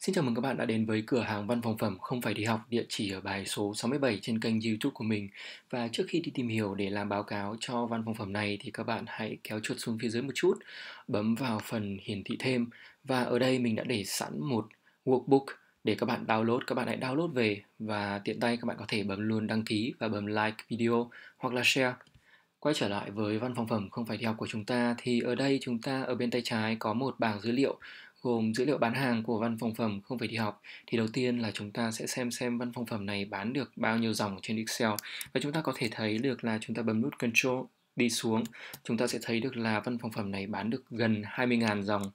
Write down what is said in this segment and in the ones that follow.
Xin chào mừng các bạn đã đến với cửa hàng văn phòng phẩm không phải đi học, địa chỉ ở bài số 67 trên kênh YouTube của mình. Và trước khi đi tìm hiểu để làm báo cáo cho văn phòng phẩm này thì các bạn hãy kéo chuột xuống phía dưới một chút, bấm vào phần hiển thị thêm và ở đây mình đã để sẵn một workbook để các bạn download, các bạn hãy download về và tiện tay các bạn có thể bấm luôn đăng ký và bấm like video hoặc là share Quay trở lại với văn phòng phẩm không phải đi học của chúng ta thì ở đây chúng ta ở bên tay trái có một bảng dữ liệu gồm dữ liệu bán hàng của văn phòng phẩm không phải đi học thì đầu tiên là chúng ta sẽ xem xem văn phòng phẩm này bán được bao nhiêu dòng trên Excel và chúng ta có thể thấy được là chúng ta bấm nút Control đi xuống chúng ta sẽ thấy được là văn phòng phẩm này bán được gần 20.000 dòng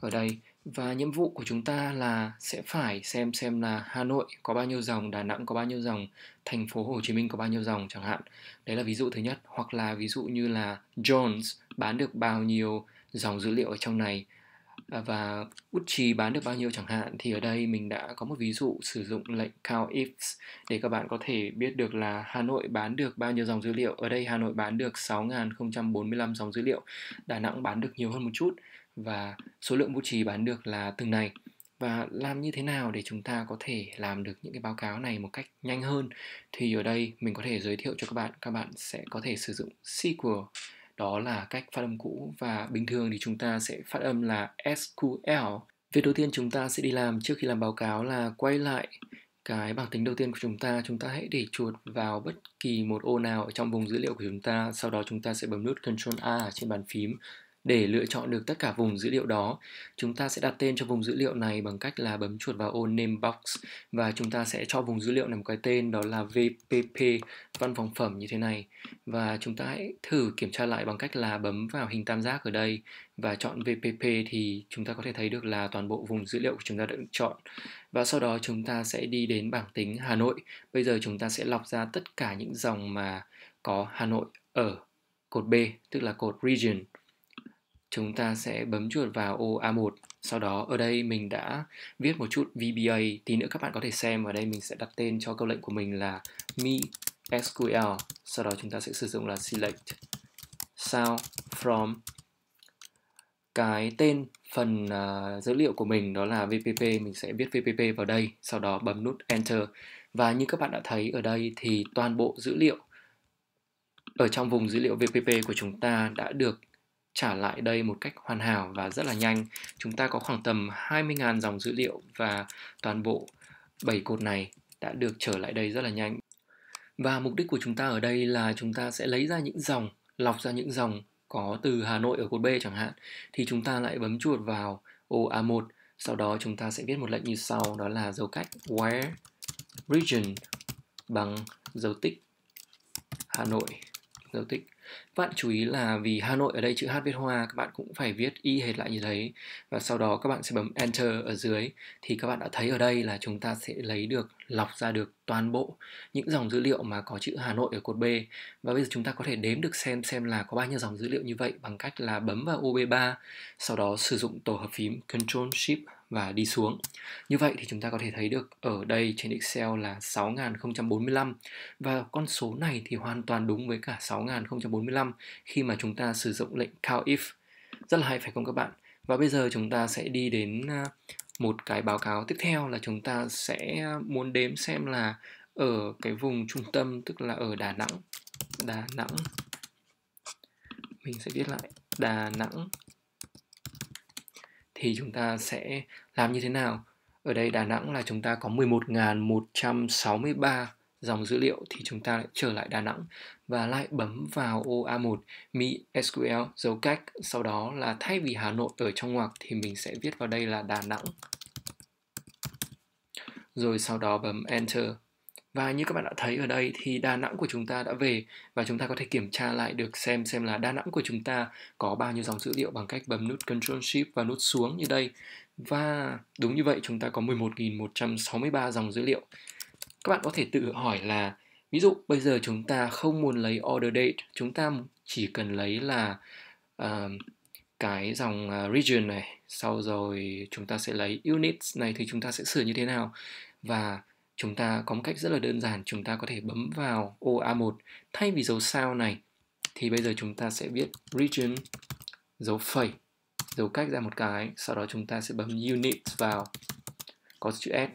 ở đây và nhiệm vụ của chúng ta là sẽ phải xem xem là Hà Nội có bao nhiêu dòng, Đà Nẵng có bao nhiêu dòng, thành phố Hồ Chí Minh có bao nhiêu dòng chẳng hạn. Đấy là ví dụ thứ nhất, hoặc là ví dụ như là Jones bán được bao nhiêu dòng dữ liệu ở trong này À, và bút Gucci bán được bao nhiêu chẳng hạn thì ở đây mình đã có một ví dụ sử dụng lệnh count ifs để các bạn có thể biết được là Hà Nội bán được bao nhiêu dòng dữ liệu. Ở đây Hà Nội bán được 6.045 dòng dữ liệu, Đà Nẵng bán được nhiều hơn một chút và số lượng bút Gucci bán được là từng này và làm như thế nào để chúng ta có thể làm được những cái báo cáo này một cách nhanh hơn thì ở đây mình có thể giới thiệu cho các bạn các bạn sẽ có thể sử dụng SQL đó là cách phát âm cũ và bình thường thì chúng ta sẽ phát âm là SQL việc đầu tiên chúng ta sẽ đi làm trước khi làm báo cáo là quay lại cái bảng tính đầu tiên của chúng ta chúng ta hãy để chuột vào bất kỳ một ô nào ở trong vùng dữ liệu của chúng ta sau đó chúng ta sẽ bấm nút Ctrl A trên bàn phím để lựa chọn được tất cả vùng dữ liệu đó, chúng ta sẽ đặt tên cho vùng dữ liệu này bằng cách là bấm chuột vào ô name box và chúng ta sẽ cho vùng dữ liệu này một cái tên đó là VPP văn phòng phẩm như thế này và chúng ta hãy thử kiểm tra lại bằng cách là bấm vào hình tam giác ở đây và chọn VPP thì chúng ta có thể thấy được là toàn bộ vùng dữ liệu của chúng ta đã được chọn và sau đó chúng ta sẽ đi đến bảng tính Hà Nội. Bây giờ chúng ta sẽ lọc ra tất cả những dòng mà có Hà Nội ở cột B tức là cột region chúng ta sẽ bấm chuột vào ô A1 sau đó ở đây mình đã viết một chút VBA tí nữa các bạn có thể xem ở đây mình sẽ đặt tên cho câu lệnh của mình là mi SQL sau đó chúng ta sẽ sử dụng là select sao from cái tên phần uh, dữ liệu của mình đó là VPP mình sẽ viết VPP vào đây sau đó bấm nút enter và như các bạn đã thấy ở đây thì toàn bộ dữ liệu ở trong vùng dữ liệu VPP của chúng ta đã được trả lại đây một cách hoàn hảo và rất là nhanh. Chúng ta có khoảng tầm 20.000 dòng dữ liệu và toàn bộ 7 cột này đã được trở lại đây rất là nhanh. Và mục đích của chúng ta ở đây là chúng ta sẽ lấy ra những dòng, lọc ra những dòng có từ Hà Nội ở cột B chẳng hạn thì chúng ta lại bấm chuột vào ô A1 sau đó chúng ta sẽ viết một lệnh như sau đó là dấu cách where region bằng dấu tích Hà Nội dấu tích các bạn chú ý là vì Hà Nội ở đây chữ H viết hoa, các bạn cũng phải viết y hệt lại như thế. Và sau đó các bạn sẽ bấm Enter ở dưới thì các bạn đã thấy ở đây là chúng ta sẽ lấy được, lọc ra được toàn bộ những dòng dữ liệu mà có chữ Hà Nội ở cột B. Và bây giờ chúng ta có thể đếm được xem xem là có bao nhiêu dòng dữ liệu như vậy bằng cách là bấm vào OB3, sau đó sử dụng tổ hợp phím Ctrl Shift và đi xuống. Như vậy thì chúng ta có thể thấy được ở đây trên Excel là 6045 và con số này thì hoàn toàn đúng với cả 6045 khi mà chúng ta sử dụng lệnh count if. Rất là hay phải không các bạn? Và bây giờ chúng ta sẽ đi đến à, một cái báo cáo tiếp theo là chúng ta sẽ muốn đếm xem là ở cái vùng trung tâm tức là ở Đà Nẵng Đà Nẵng mình sẽ viết lại Đà Nẵng thì chúng ta sẽ làm như thế nào? Ở đây Đà Nẵng là chúng ta có 11.163 dòng dữ liệu thì chúng ta lại trở lại Đà Nẵng và lại bấm vào ô A1 Mi SQL dấu cách sau đó là thay vì Hà Nội ở trong ngoặc thì mình sẽ viết vào đây là Đà Nẵng rồi sau đó bấm Enter và như các bạn đã thấy ở đây thì Đà Nẵng của chúng ta đã về và chúng ta có thể kiểm tra lại được xem xem là Đà Nẵng của chúng ta có bao nhiêu dòng dữ liệu bằng cách bấm nút Ctrl Shift và nút xuống như đây. Và đúng như vậy chúng ta có 11.163 dòng dữ liệu. Các bạn có thể tự hỏi là ví dụ bây giờ chúng ta không muốn lấy order date, chúng ta chỉ cần lấy là uh, cái dòng ờ, region này, sau rồi chúng ta sẽ lấy units này thì chúng ta sẽ sửa như thế nào và chúng ta có một cách rất là đơn giản chúng ta có thể bấm vào ô A1 thay vì dấu sao này thì bây giờ chúng ta sẽ viết region dấu phẩy dấu cách ra một cái sau đó chúng ta sẽ bấm unit vào có chữ S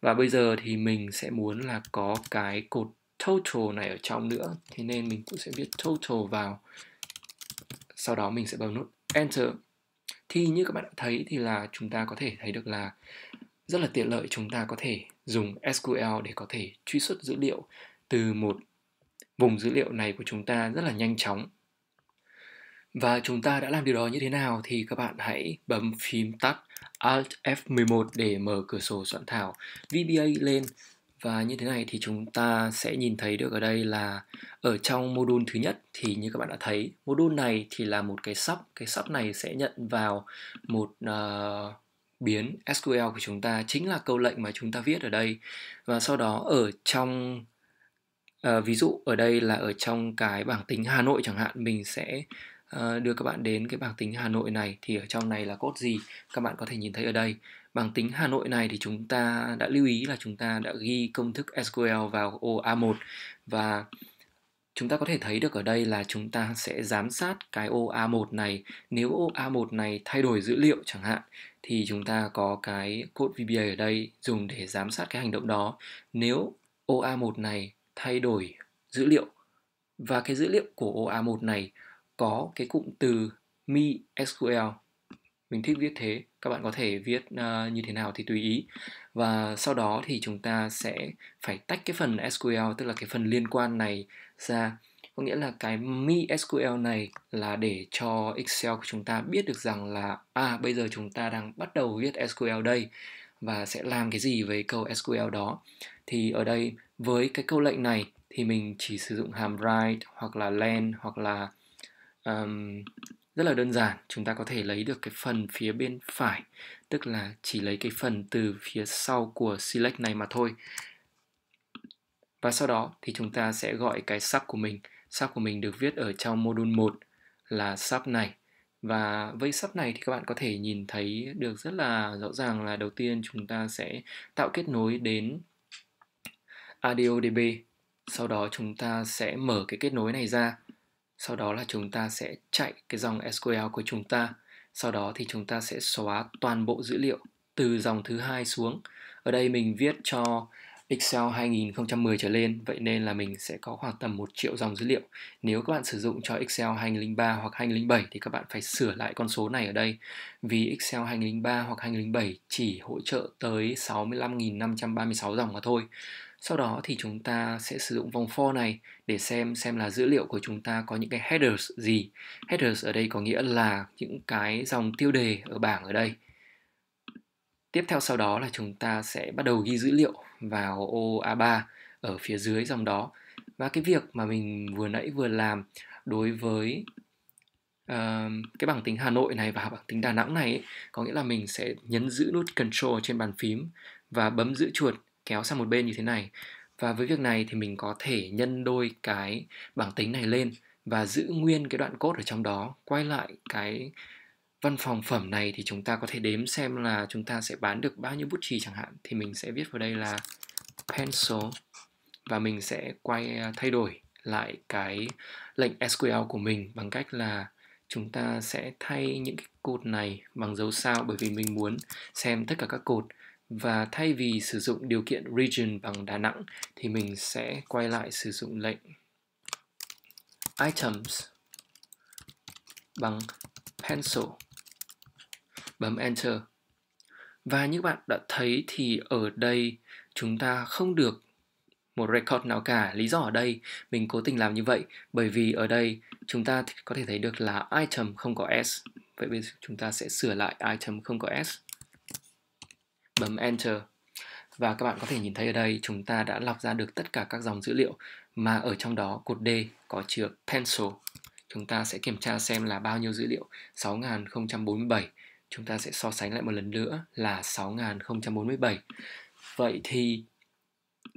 và bây giờ thì mình sẽ muốn là có cái cột total này ở trong nữa thế nên mình cũng sẽ viết total vào sau đó mình sẽ bấm nút enter thì như các bạn đã thấy thì là chúng ta có thể thấy được là rất là tiện lợi chúng ta có thể dùng SQL để có thể truy xuất dữ liệu từ một vùng dữ liệu này của chúng ta rất là nhanh chóng. Và chúng ta đã làm điều đó như thế nào thì các bạn hãy bấm phím tắt Alt F11 để mở cửa sổ soạn thảo VBA lên và như thế này thì chúng ta sẽ nhìn thấy được ở đây là ở trong module thứ nhất thì như các bạn đã thấy module này thì là một cái sub cái sub này sẽ nhận vào một uh, biến SQL của chúng ta chính là câu lệnh mà chúng ta viết ở đây và sau đó ở trong à, ví dụ ở đây là ở trong cái bảng tính Hà Nội chẳng hạn mình sẽ à, đưa các bạn đến cái bảng tính Hà Nội này thì ở trong này là cốt gì các bạn có thể nhìn thấy ở đây bảng tính Hà Nội này thì chúng ta đã lưu ý là chúng ta đã ghi công thức SQL vào ô A1 và chúng ta có thể thấy được ở đây là chúng ta sẽ giám sát cái ô A1 này nếu ô A1 này thay đổi dữ liệu chẳng hạn thì chúng ta có cái code VBA ở đây dùng để giám sát cái hành động đó. Nếu OA1 này thay đổi dữ liệu và cái dữ liệu của OA1 này có cái cụm từ mi SQL mình thích viết thế các bạn có thể viết uh, như thế nào thì tùy ý và sau đó thì chúng ta sẽ phải tách cái phần SQL tức là cái phần liên quan này ra có nghĩa là cái mi SQL này là để cho Excel của chúng ta biết được rằng là à bây giờ chúng ta đang bắt đầu viết SQL đây và sẽ làm cái gì với câu SQL đó thì ở đây với cái câu lệnh này thì mình chỉ sử dụng hàm write hoặc là len hoặc là um, rất là đơn giản chúng ta có thể lấy được cái phần phía bên phải tức là chỉ lấy cái phần từ phía sau của select này mà thôi và sau đó thì chúng ta sẽ gọi cái sắc của mình sub của mình được viết ở trong module 1 là sub này và với sub này thì các bạn có thể nhìn thấy được rất là rõ ràng là đầu tiên chúng ta sẽ tạo kết nối đến ADODB sau đó chúng ta sẽ mở cái kết nối này ra sau đó là chúng ta sẽ chạy cái dòng SQL của chúng ta sau đó thì chúng ta sẽ xóa toàn bộ dữ liệu từ dòng thứ hai xuống ở đây mình viết cho Excel 2010 trở lên, vậy nên là mình sẽ có khoảng tầm 1 triệu dòng dữ liệu. Nếu các bạn sử dụng cho Excel 2003 hoặc 2007 thì các bạn phải sửa lại con số này ở đây vì Excel 2003 hoặc 2007 chỉ hỗ trợ tới 65.536 dòng mà thôi. Sau đó thì chúng ta sẽ sử dụng vòng for này để xem xem là dữ liệu của chúng ta có những cái headers gì. Headers ở đây có nghĩa là những cái dòng tiêu đề ở bảng ở đây. Tiếp theo sau đó là chúng ta sẽ bắt đầu ghi dữ liệu vào ô A3 ở phía dưới dòng đó và cái việc mà mình vừa nãy vừa làm đối với uh, cái bảng tính Hà Nội này và bảng tính Đà Nẵng này ấy, có nghĩa là mình sẽ nhấn giữ nút Control trên bàn phím và bấm giữ chuột kéo sang một bên như thế này và với việc này thì mình có thể nhân đôi cái bảng tính này lên và giữ nguyên cái đoạn code ở trong đó quay lại cái văn phòng phẩm này thì chúng ta có thể đếm xem là chúng ta sẽ bán được bao nhiêu bút chì chẳng hạn thì mình sẽ viết vào đây là pencil và mình sẽ quay à, thay đổi lại cái lệnh SQL của mình bằng cách là chúng ta sẽ thay những cái cột này bằng dấu sao bởi vì mình muốn xem tất cả các cột và thay vì sử dụng điều kiện region bằng Đà Nẵng thì mình sẽ quay lại sử dụng lệnh items bằng pencil bấm Enter. Và như bạn đã thấy thì ở đây chúng ta không được một record nào cả. Lý do ở đây mình cố tình làm như vậy bởi vì ở đây chúng ta có thể thấy được là item không có S. Vậy bây giờ chúng ta sẽ sửa lại item không có S. Bấm Enter. Và các bạn có thể nhìn thấy ở đây chúng ta đã lọc ra được tất cả các dòng dữ liệu mà ở trong đó cột D có chứa pencil. Chúng ta sẽ kiểm tra xem là bao nhiêu dữ liệu 6047 chúng ta sẽ so sánh lại một lần nữa là 6047. Vậy thì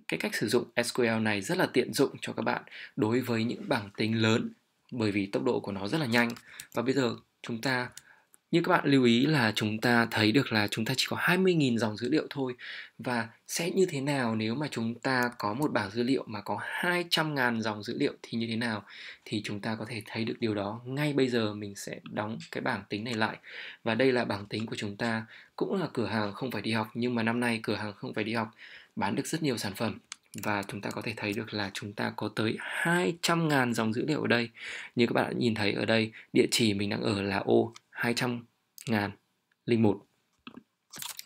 cái cách sử dụng SQL này rất là tiện dụng cho các bạn đối với những bảng tính lớn bởi vì tốc độ của nó rất là nhanh. Và bây giờ chúng ta như các bạn lưu ý là chúng ta thấy được là chúng ta chỉ có 20.000 dòng dữ liệu thôi và sẽ như thế nào nếu mà chúng ta có một bảng dữ liệu mà có 200.000 dòng dữ liệu thì như thế nào thì chúng ta có thể thấy được điều đó ngay bây giờ mình sẽ đóng cái bảng tính này lại và đây là bảng tính của chúng ta cũng là cửa hàng không phải đi học nhưng mà năm nay cửa hàng không phải đi học bán được rất nhiều sản phẩm và chúng ta có thể thấy được là chúng ta có tới 200.000 dòng dữ liệu ở đây. Như các bạn đã nhìn thấy ở đây, địa chỉ mình đang ở là ô 200 ngàn linh một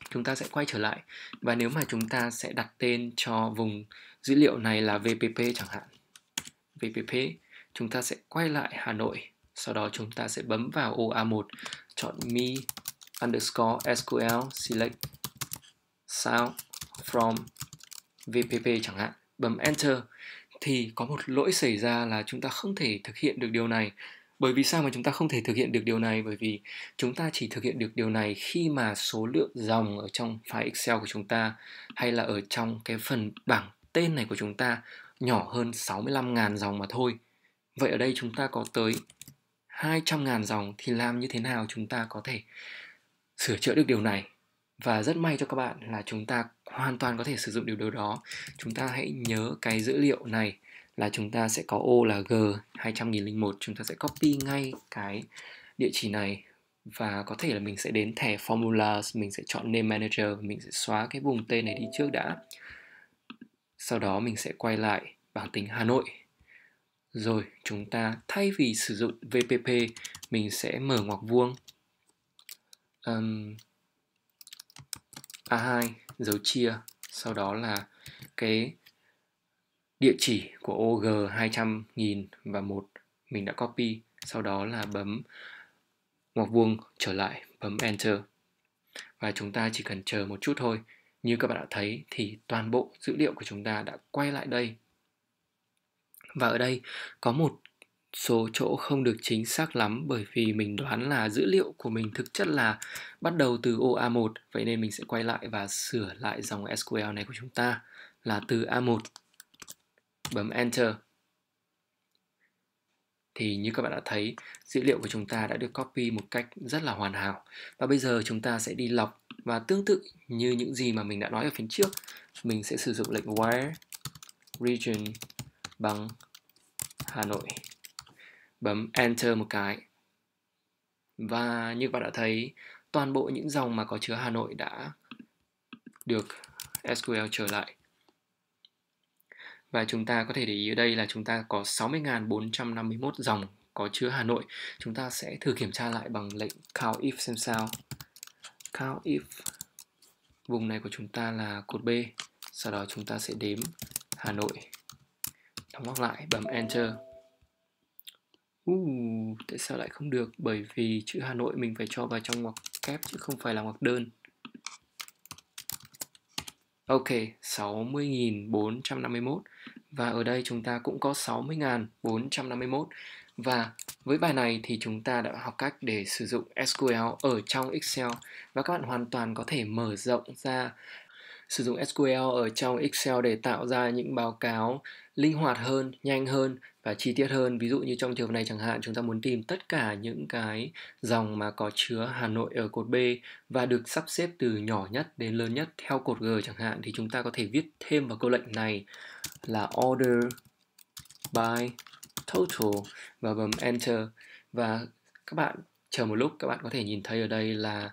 chúng ta sẽ quay trở lại và nếu mà chúng ta sẽ đặt tên cho vùng dữ liệu này là VPP chẳng hạn VPP chúng ta sẽ quay lại Hà Nội sau đó chúng ta sẽ bấm vào ô A1 chọn me underscore SQL select sao from VPP chẳng hạn bấm Enter thì có một lỗi xảy ra là chúng ta không thể thực hiện được điều này bởi vì sao mà chúng ta không thể thực hiện được điều này bởi vì chúng ta chỉ thực hiện được điều này khi mà số lượng dòng ở trong file excel của chúng ta hay là ở trong cái phần bảng tên này của chúng ta nhỏ hơn 65.000 dòng mà thôi vậy ở đây chúng ta có tới 200.000 dòng thì làm như thế nào chúng ta có thể sửa chữa được điều này và rất may cho các bạn là chúng ta hoàn toàn có thể sử dụng điều điều đó chúng ta hãy nhớ cái dữ liệu này là chúng ta sẽ có ô là g 200.001 chúng ta sẽ copy ngay cái địa chỉ này và có thể là mình sẽ đến thẻ formulas mình sẽ chọn name manager mình sẽ xóa cái vùng tên này đi trước đã sau đó mình sẽ quay lại bảng tính Hà Nội rồi chúng ta thay vì sử dụng VPP mình sẽ mở ngoặc vuông um, A2 dấu chia sau đó là cái địa chỉ của OG 200.000 và một mình đã copy sau đó là bấm ngoặc vuông trở lại bấm Enter và chúng ta chỉ cần chờ một chút thôi như các bạn đã thấy thì toàn bộ dữ liệu của chúng ta đã quay lại đây và ở đây có một số chỗ không được chính xác lắm bởi vì mình đoán là dữ liệu của mình thực chất là bắt đầu từ ô A1 vậy nên mình sẽ quay lại và sửa lại dòng SQL này của chúng ta là từ A1 bấm Enter. Thì như các bạn đã thấy, dữ liệu của chúng ta đã được copy một cách rất là hoàn hảo. Và bây giờ chúng ta sẽ đi lọc và tương tự như những gì mà mình đã nói ở phía trước, mình sẽ sử dụng lệnh where region bằng Hà Nội. Bấm Enter một cái. Và như các bạn đã thấy, toàn bộ những dòng mà có chứa Hà Nội đã được SQL trở lại và chúng ta có thể để ý ở đây là chúng ta có 60.451 dòng có chứa Hà Nội. Chúng ta sẽ thử kiểm tra lại bằng lệnh count if xem sao. Count if vùng này của chúng ta là cột B. Sau đó chúng ta sẽ đếm Hà Nội. Đóng ngoặc lại, bấm Enter. Uh, tại sao lại không được? Bởi vì chữ Hà Nội mình phải cho vào trong ngoặc kép chứ không phải là ngoặc đơn. Ok, 60.451 và ở đây chúng ta cũng có 60.451 và với bài này thì chúng ta đã học cách để sử dụng SQL ở trong Excel và các bạn hoàn toàn có thể mở rộng ra sử dụng SQL ở trong Excel để tạo ra những báo cáo linh hoạt hơn, nhanh hơn và chi tiết hơn ví dụ như trong trường hợp này chẳng hạn chúng ta muốn tìm tất cả những cái dòng mà có chứa Hà Nội ở cột B và được sắp xếp từ nhỏ nhất đến lớn nhất theo cột G chẳng hạn thì chúng ta có thể viết thêm vào câu lệnh này là order by total và bấm enter và các bạn chờ một lúc các bạn có thể nhìn thấy ở đây là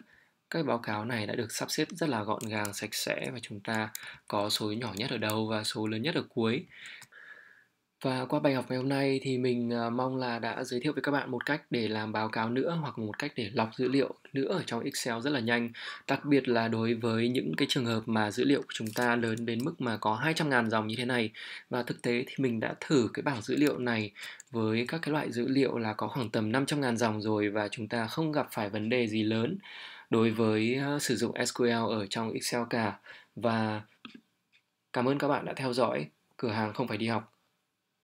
cái báo cáo này đã được sắp xếp rất là gọn gàng sạch sẽ và chúng ta có số nhỏ nhất ở đầu và số lớn nhất ở cuối và qua bài học ngày hôm nay thì mình à, mong là đã giới thiệu với các bạn một cách để làm báo cáo nữa hoặc một cách để lọc dữ liệu nữa ở trong Excel rất là nhanh. Đặc biệt là đối với những cái trường hợp mà dữ liệu của chúng ta lớn đến mức mà có 200.000 dòng như thế này. Và thực tế thì mình đã thử cái bảng dữ liệu này với các cái loại dữ liệu là có khoảng tầm 500.000 dòng rồi và chúng ta không gặp phải vấn đề gì lớn đối với à, sử dụng SQL ở trong Excel cả. Và cảm ơn các bạn đã theo dõi cửa hàng không phải đi học.